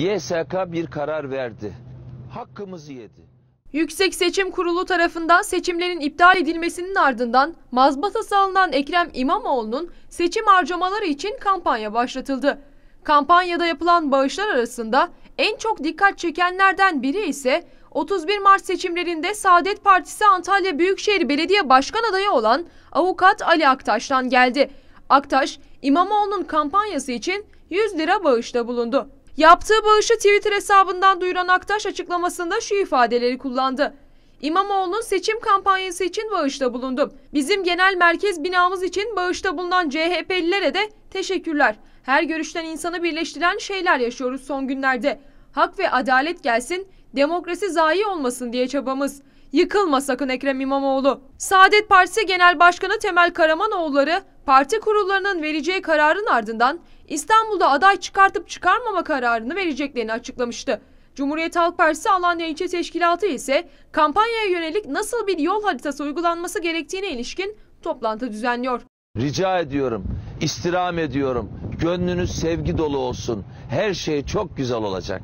YSK bir karar verdi. Hakkımızı yedi. Yüksek Seçim Kurulu tarafından seçimlerin iptal edilmesinin ardından mazbatası alınan Ekrem İmamoğlu'nun seçim harcamaları için kampanya başlatıldı. Kampanyada yapılan bağışlar arasında en çok dikkat çekenlerden biri ise 31 Mart seçimlerinde Saadet Partisi Antalya Büyükşehir Belediye Başkan adayı olan avukat Ali Aktaş'tan geldi. Aktaş, İmamoğlu'nun kampanyası için 100 lira bağışta bulundu. Yaptığı bağışı Twitter hesabından duyuran Aktaş açıklamasında şu ifadeleri kullandı. İmamoğlu'nun seçim kampanyası için bağışta bulundum. Bizim genel merkez binamız için bağışta bulunan CHP'lilere de teşekkürler. Her görüşten insanı birleştiren şeyler yaşıyoruz son günlerde. Hak ve adalet gelsin, demokrasi zayi olmasın diye çabamız. Yıkılma sakın Ekrem İmamoğlu. Saadet Partisi Genel Başkanı Temel Karamanoğulları, parti kurullarının vereceği kararın ardından İstanbul'da aday çıkartıp çıkarmama kararını vereceklerini açıklamıştı. Cumhuriyet Halk Partisi Alanya İlçe Teşkilatı ise kampanyaya yönelik nasıl bir yol haritası uygulanması gerektiğine ilişkin toplantı düzenliyor. Rica ediyorum, istirham ediyorum. Gönlünüz sevgi dolu olsun. Her şey çok güzel olacak.